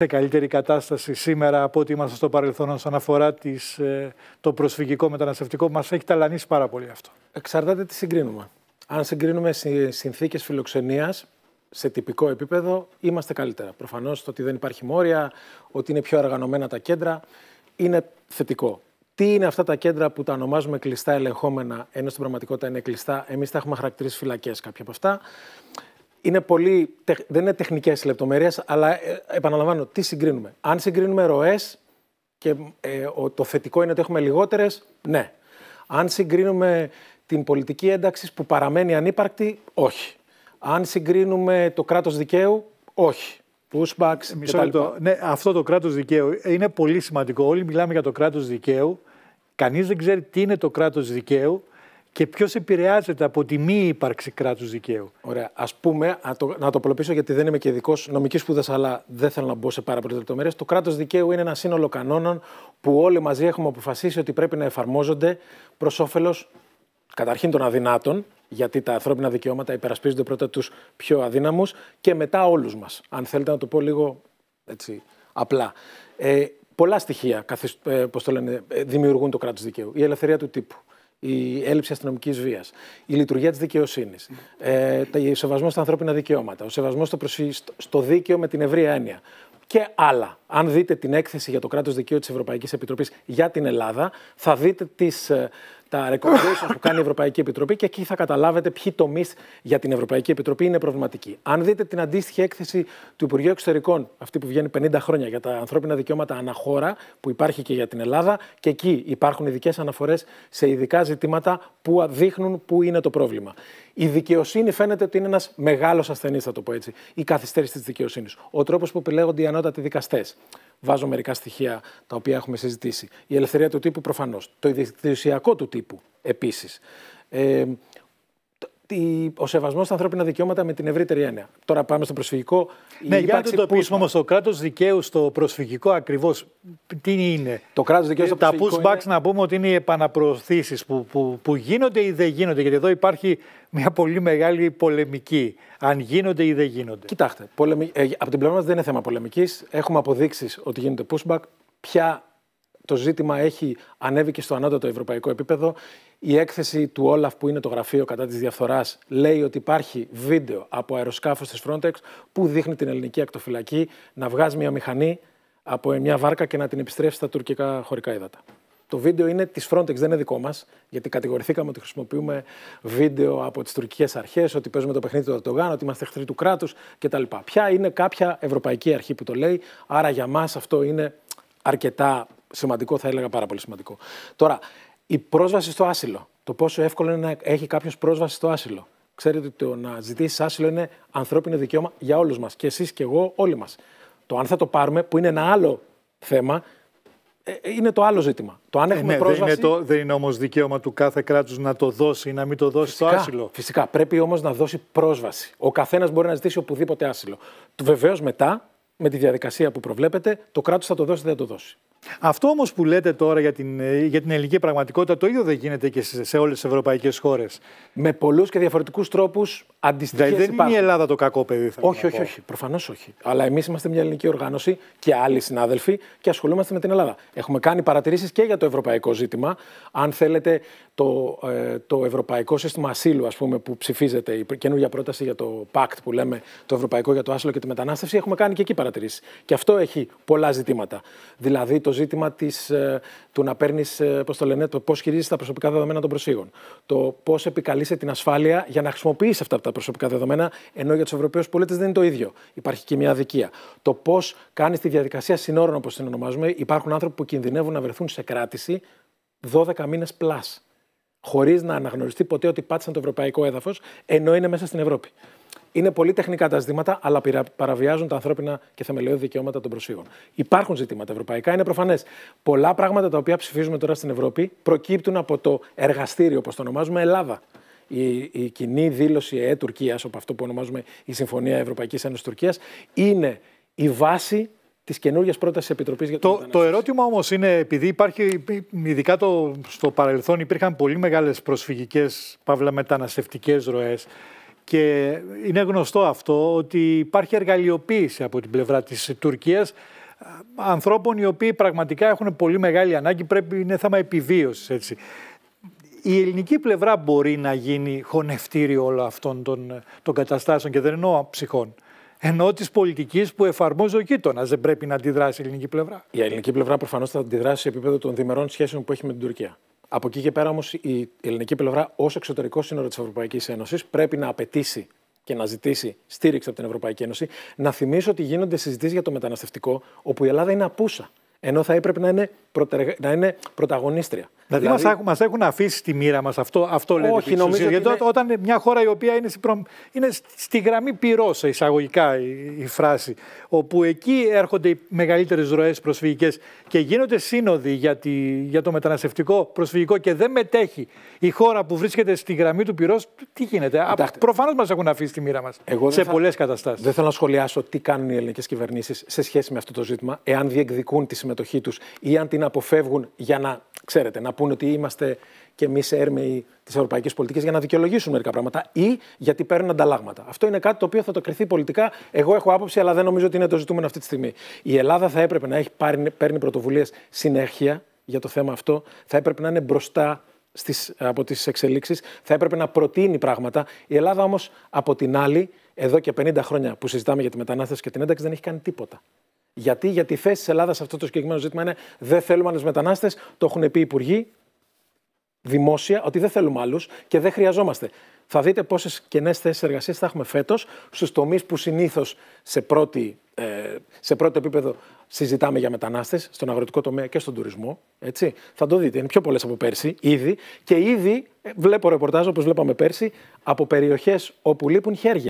σε καλύτερη κατάσταση σήμερα από ό,τι είμαστε στο παρελθόν όσον αφορά τις, ε, το προσφυγικό μεταναστευτικό. Μας έχει ταλανίσει πάρα πολύ αυτό. Εξαρτάται τι συγκρίνουμε. Αν συγκρίνουμε συνθήκες φιλοξενίας σε τυπικό επίπεδο, είμαστε καλύτερα. Προφανώς το ότι δεν υπάρχει μόρια, ότι είναι πιο αργανωμένα τα κέντρα, είναι θετικό. Τι είναι αυτά τα κέντρα που τα ονομάζουμε κλειστά ελεγχόμενα, ενώ στην πραγματικότητα είναι κλειστά, εμείς τα έχουμε χαρακτηρίσει φυλακές κάποια από αυτά είναι πολύ, δεν είναι τεχνικές λεπτομέρειες, αλλά ε, επαναλαμβάνω, τι συγκρίνουμε. Αν συγκρίνουμε ροές και ε, το θετικό είναι ότι έχουμε λιγότερες, ναι. Αν συγκρίνουμε την πολιτική ένταξη που παραμένει ανύπαρκτη, όχι. Αν συγκρίνουμε το κράτος δικαίου, όχι. Pushbacks, Μισό λεπτό. Ναι, αυτό το κράτος δικαίου είναι πολύ σημαντικό. Όλοι μιλάμε για το κράτος δικαίου. Κανείς δεν ξέρει τι είναι το κράτος δικαίου και ποιος επηρεάζεται από τη μη ύπαρξη κράτους δικαίου. Ωραία. Ας πούμε, α πούμε, να το απλοποιήσω γιατί δεν είμαι και ειδικός νομικής σπούδα, αλλά δεν θέλω να μπω σε πάρα πολλές λεπτομέρειες. Το κράτος δικαίου είναι ένα σύνολο κανόνων που όλοι μαζί έχουμε αποφασίσει ότι πρέπει να εφαρμόζονται προς όφελος καταρχήν των αδυνάτων, γιατί τα ανθρώπινα δικαιώματα υπερασπίζονται πρώτα τους πιο αδύναμους και μετά όλους μας. Αν θέλετε να το πω λίγο έτσι, απλά. Ε, πολλά στοιχεία καθώς, ε, ε, δημιουργούν το κράτος δικαίου. Η ελευθερία του τύπου, η έλλειψη αστυνομικής βίας, η λειτουργία της δικαιοσύνης, ε, ο σεβασμός στα ανθρώπινα δικαιώματα, ο σεβασμός στο, στο δίκαιο με την ευρία έννοια και άλλα. Αν δείτε την έκθεση για το κράτος δικαίου της Ευρωπαϊκής Επιτροπής για την Ελλάδα, θα δείτε τις ε, τα recommendations που κάνει η Ευρωπαϊκή Επιτροπή και εκεί θα καταλάβετε ποιοι τομείς για την Ευρωπαϊκή Επιτροπή είναι προβληματικοί. Αν δείτε την αντίστοιχη έκθεση του Υπουργείου Εξωτερικών, αυτή που βγαίνει 50 χρόνια για τα ανθρώπινα δικαιώματα αναχώρα, που υπάρχει και για την Ελλάδα, και εκεί υπάρχουν ειδικές αναφορές σε ειδικά ζητήματα που δείχνουν πού είναι το πρόβλημα. Η δικαιοσύνη φαίνεται ότι είναι ένας μεγάλος ασθενής, θα το πω έτσι. Η καθυστέρηση της δικαιοσύνης. Ο τρόπος που επιλέγονται οι ανώτατοι δικαστές βάζω μερικά στοιχεία τα οποία έχουμε συζητήσει. Η ελευθερία του τύπου προφανώς, Το ιδιωσιακό του τύπου επίσης. Ε, ο σεβασμός στα ανθρώπινα δικαιώματα με την ευρύτερη έννοια. Τώρα πάμε στο προσφυγικό. Ναι, για να το πείσουμε όμω, το κράτος δικαίου στο προσφυγικό ακριβώς τι είναι. Το κράτος δικαίου στο τα προσφυγικό. Τα pushbacks να πούμε ότι είναι οι επαναπροωθήσεις που, που, που γίνονται ή δεν γίνονται. Γιατί εδώ υπάρχει μια πολύ μεγάλη πολεμική. Αν γίνονται ή δεν γίνονται. Κοιτάξτε, πολεμι... ε, από την πλευρά μας δεν είναι θέμα πολεμικής. Έχουμε αποδείξεις ότι γίνονται pushback. Ποια το ζήτημα έχει ανέβει και στο ανώτατο ευρωπαϊκό επίπεδο. Η έκθεση του Όλαφ, που είναι το γραφείο κατά της διαφθοράς, λέει ότι υπάρχει βίντεο από αεροσκάφος της Frontex που δείχνει την ελληνική ακτοφυλακή να βγάζει μια μηχανή από μια βάρκα και να την επιστρέψει στα τουρκικά χωρικά ύδατα. Το βίντεο είναι της Frontex, δεν είναι δικό μας, γιατί κατηγορηθήκαμε ότι χρησιμοποιούμε βίντεο από τις τουρκικές αρχές, ότι παίζουμε το παιχνίδι του Ερντογάν, ότι είμαστε εχθροί του κράτους κτλ. Ποια είναι κάποια ευρωπαϊκή αρχή που το λέει, άρα για μας αυτό είναι αρκετά Σημαντικό, θα έλεγα πάρα πολύ σημαντικό. Τώρα, η πρόσβαση στο άσυλο. Το πόσο εύκολο είναι να έχει κάποιος πρόσβαση στο άσυλο. Ξέρετε ότι το να ζητήσεις άσυλο είναι ανθρώπινο δικαίωμα για όλους μας. Και εσείς και εγώ, όλοι μας. Το αν θα το πάρουμε, που είναι ένα άλλο θέμα, ε, ε, είναι το άλλο ζήτημα. Το αν ε, έχουμε ναι, πρόσβαση. Δεν είναι, το, είναι όμως δικαίωμα του κάθε κράτους να το δώσει ή να μην το δώσει φυσικά, το άσυλο. Φυσικά. Πρέπει όμως να δώσει πρόσβαση. Ο καθένας μπορεί να ζητήσει οπουδήποτε άσυλο. Βεβαίως μετά, με τη διαδικασία που προβλέπετε, το κράτος θα το δώσει ή δεν θα το δώσει. Αυτό όμως που λέτε τώρα για την, ε, για την ελληνική πραγματικότητα, το ίδιο δεν γίνεται και σε, σε όλες τις ευρωπαϊκές χώρες. Με πολλούς και διαφορετικούς τρόπους, Αντιστοιχεία δηλαδή δεν υπάρχουν. είναι η Ελλάδα το κακό παιδί, θα Όχι, όχι, όχι. Προφανώς όχι. Αλλά εμείς είμαστε μια ελληνική οργάνωση και άλλοι συνάδελφοι και ασχολούμαστε με την Ελλάδα. Έχουμε κάνει παρατηρήσεις και για το ευρωπαϊκό ζήτημα. Αν θέλετε, το, ε, το ευρωπαϊκό σύστημα ασύλου, ας πούμε, που ψηφίζεται, η καινούργια πρόταση για το ΠΑΚΤ που λέμε, το ευρωπαϊκό για το άσυλο και τη μετανάστευση, έχουμε κάνει και εκεί παρατηρήσεις. Και αυτό έχει πολλά ζητήματα. Δηλαδή το ζήτημα της, ε, του να παίρνεις, ε, πώς το λένε, το πώς χειρίζει τα προσωπικά δεδομένα των προσφύγων. Το πώς επικαλείσαι την ασφάλεια για να χρησιμοποιήσει αυτά τα τα προσωπικά δεδομένα, ενώ για τους Ευρωπαίους πολίτες δεν είναι το ίδιο. Υπάρχει και μια αδικία. Το πώς κάνει τη διαδικασία συνόρων, όπως την ονομάζουμε, υπάρχουν άνθρωποι που κινδυνεύουν να βρεθούν σε κράτηση 12 μήνες πλάς. Χωρίς να αναγνωριστεί ποτέ ότι πάτησαν το ευρωπαϊκό έδαφος, ενώ είναι μέσα στην Ευρώπη. Είναι πολύ τεχνικά τα ζητήματα, αλλά παραβιάζουν τα ανθρώπινα και θεμελιώδη δικαιώματα των προσφύγων. Υπάρχουν ζητήματα ευρωπαϊκά, είναι προφανές. Πολλά πράγματα τα οποία ψηφίζουμε τώρα στην Ευρώπη προκύπτουν από το εργαστήριο, όπως το ονομάζουμε, Ελλάδα η, η κοινή δήλωση ΕΕ-Τουρκία, από αυτό που ονομάζουμε η Συμφωνία Ευρωπαϊκής Ένωσης Τουρκίας, είναι η βάση της καινούργιας πρότασης Επιτροπής για το, το ερώτημα όμως είναι, επειδή υπάρχει, ειδικά το, στο παρελθόν υπήρχαν πολύ μεγάλες προσφυγικές, παύλα μεταναστευτικές ροές. Και είναι γνωστό αυτό ότι υπάρχει εργαλειοποίηση από την πλευρά της Τουρκίας ανθρώπων οι οποίοι πραγματικά έχουν πολύ μεγάλη ανάγκη, πρέπει, είναι θέμα επιβίωσης έτσι η ελληνική πλευρά μπορεί να γίνει χωνευτήριο όλων αυτών των, των καταστάσεων και δεν εννοώ ψυχών. Ενώ της πολιτικής που εφαρμόζει ο γείτονας, δεν πρέπει να αντιδράσει η ελληνική πλευρά. Η ελληνική πλευρά προφανώς θα αντιδράσει σε επίπεδο των διμερών σχέσεων που έχει με την Τουρκία. Από εκεί και πέρα όμως η ελληνική πλευρά ως εξωτερικό σύνορο της Ευρωπαϊκής Ένωσης πρέπει να απαιτήσει και να ζητήσει στήριξη από την Ευρωπαϊκή Ένωση. Να θυμίσω ότι γίνονται συζητήσεις για το μεταναστευτικό, όπου η Ελλάδα είναι απούσα. Ενώ θα έπρεπε να είναι, να είναι πρωταγωνίστρια. Δηλαδή, δηλαδή... μας έχουν, έχουν αφήσει τη μοίρα μας αυτό, αυτό λέτε. Όχι, νομίζω. γιατί όταν μια χώρα η οποία είναι, στη, είναι στη γραμμή πυρός, εισαγωγικά η, φράση, όπου εκεί έρχονται οι μεγαλύτερες ροές προσφυγικές και γίνονται σύνοδοι για, τη, για το μεταναστευτικό προσφυγικό και δεν μετέχει η χώρα που βρίσκεται στη γραμμή του πυρός, τι γίνεται. Προφανώς μας έχουν αφήσει τη μοίρα μας σε θα... πολλές καταστάσεις. Δεν θέλω να σχολιάσω τι κάνουν οι ελληνικές κυβερνήσεις σε σχέση με αυτό το ζήτημα, εάν διεκδικούν τη συμμετοχή ή αν την αποφεύγουν για να, ξέρετε, να πούνε ότι είμαστε και εμείς έρμεοι της ευρωπαϊκής πολιτικής για να δικαιολογήσουν μερικά πράγματα ή γιατί παίρνουν ανταλλάγματα. Αυτό είναι κάτι το οποίο θα το κρυθεί πολιτικά. Εγώ έχω άποψη, αλλά δεν νομίζω ότι είναι το ζητούμενο αυτή τη στιγμή. Η Ελλάδα θα έπρεπε να έχει πάρει, παίρνει πρωτοβουλίες συνέχεια για το θέμα αυτό. Θα έπρεπε να είναι μπροστά στις, από τις εξελίξεις. Θα έπρεπε να προτείνει πράγματα. Η Ελλάδα όμως από την άλλη, εδώ και 50 χρόνια που συζητάμε για τη μετανάστευση και την ένταξη, δεν έχει κάνει τίποτα. Γιατί, γιατί η θέση της Ελλάδας σε αυτό το συγκεκριμένο ζήτημα είναι δεν θέλουμε άλλους μετανάστες. Το έχουν πει οι υπουργοί δημόσια ότι δεν θέλουμε άλλους και δεν χρειαζόμαστε. Θα δείτε πόσες κενές θέσεις εργασίας θα έχουμε φέτος στους τομείς που συνήθως σε, ε, σε πρώτο επίπεδο συζητάμε για μετανάστες, στον αγροτικό τομέα και στον τουρισμό. Έτσι. Θα το δείτε, είναι πιο πολλές από πέρσι ήδη. Και ήδη ε, βλέπω ρεπορτάζ όπως βλέπαμε πέρσι από περιοχές όπου λείπουν χέρια.